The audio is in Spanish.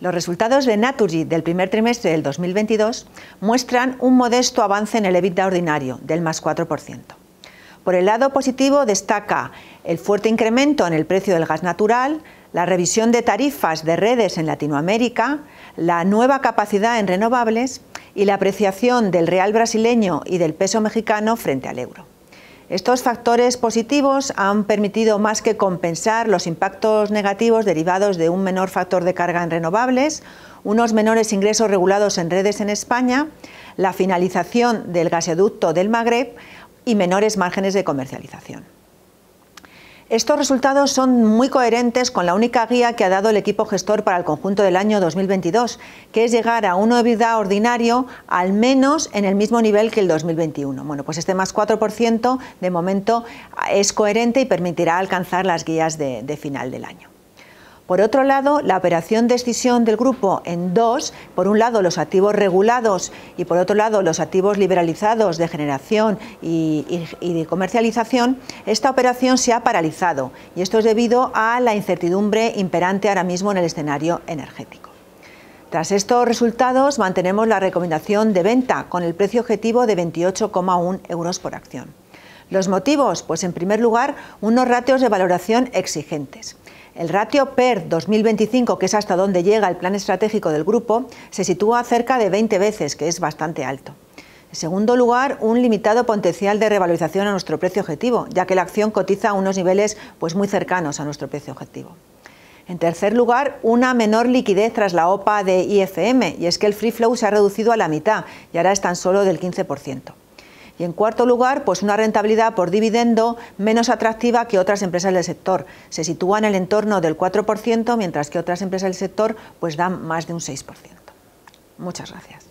Los resultados de Naturgy del primer trimestre del 2022 muestran un modesto avance en el EBITDA ordinario, del más 4%. Por el lado positivo destaca el fuerte incremento en el precio del gas natural, la revisión de tarifas de redes en Latinoamérica, la nueva capacidad en renovables y la apreciación del real brasileño y del peso mexicano frente al euro. Estos factores positivos han permitido más que compensar los impactos negativos derivados de un menor factor de carga en renovables, unos menores ingresos regulados en redes en España, la finalización del gasoducto del Magreb y menores márgenes de comercialización. Estos resultados son muy coherentes con la única guía que ha dado el equipo gestor para el conjunto del año 2022, que es llegar a un EBITDA ordinario al menos en el mismo nivel que el 2021. Bueno, pues este más 4% de momento es coherente y permitirá alcanzar las guías de final del año. Por otro lado, la operación de escisión del grupo en dos, por un lado los activos regulados y por otro lado los activos liberalizados de generación y, y de comercialización, esta operación se ha paralizado y esto es debido a la incertidumbre imperante ahora mismo en el escenario energético. Tras estos resultados, mantenemos la recomendación de venta con el precio objetivo de 28,1 euros por acción. Los motivos, pues en primer lugar, unos ratios de valoración exigentes. El ratio PER 2025, que es hasta donde llega el plan estratégico del grupo, se sitúa cerca de 20 veces, que es bastante alto. En segundo lugar, un limitado potencial de revalorización a nuestro precio objetivo, ya que la acción cotiza a unos niveles pues, muy cercanos a nuestro precio objetivo. En tercer lugar, una menor liquidez tras la OPA de IFM, y es que el free flow se ha reducido a la mitad y ahora es tan solo del 15%. Y en cuarto lugar, pues una rentabilidad por dividendo menos atractiva que otras empresas del sector. Se sitúa en el entorno del 4%, mientras que otras empresas del sector pues dan más de un 6%. Muchas gracias.